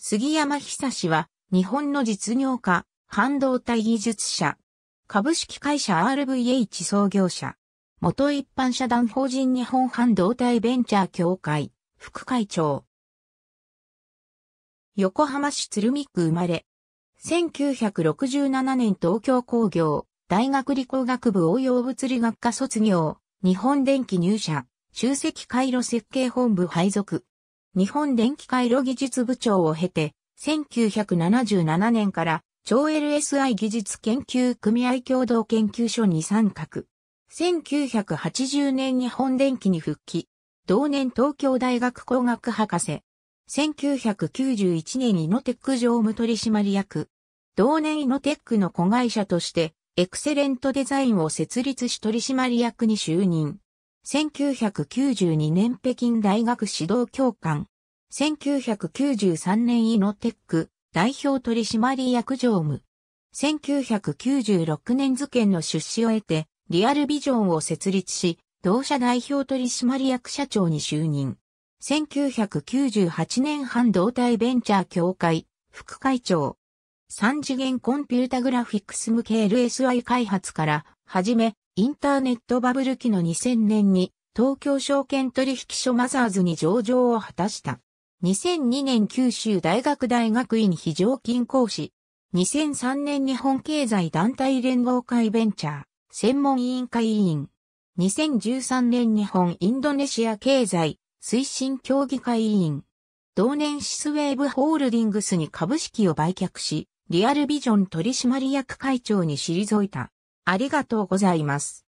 杉山久志は、日本の実業家、半導体技術者、株式会社 RVH 創業者、元一般社団法人日本半導体ベンチャー協会、副会長。横浜市鶴見区生まれ。1967年東京工業、大学理工学部応用物理学科卒業、日本電機入社、集積回路設計本部配属。日本電気回路技術部長を経て、1977年から超 LSI 技術研究組合共同研究所に参画。1980年日本電気に復帰。同年東京大学工学博士。1991年イノテック常務取締役。同年イノテックの子会社として、エクセレントデザインを設立し取締役に就任。1992年北京大学指導教官。1993年イノテック代表取締役常務。1996年図券の出資を得て、リアルビジョンを設立し、同社代表取締役社長に就任。1998年半導体ベンチャー協会、副会長。三次元コンピュータグラフィックス向け LSI 開発から、はじめ、インターネットバブル期の2000年に東京証券取引所マザーズに上場を果たした。2002年九州大学大学院非常勤講師。2003年日本経済団体連合会ベンチャー、専門委員会委員。2013年日本インドネシア経済推進協議会委員。同年シスウェーブホールディングスに株式を売却し、リアルビジョン取締役会長に退いた。ありがとうございます。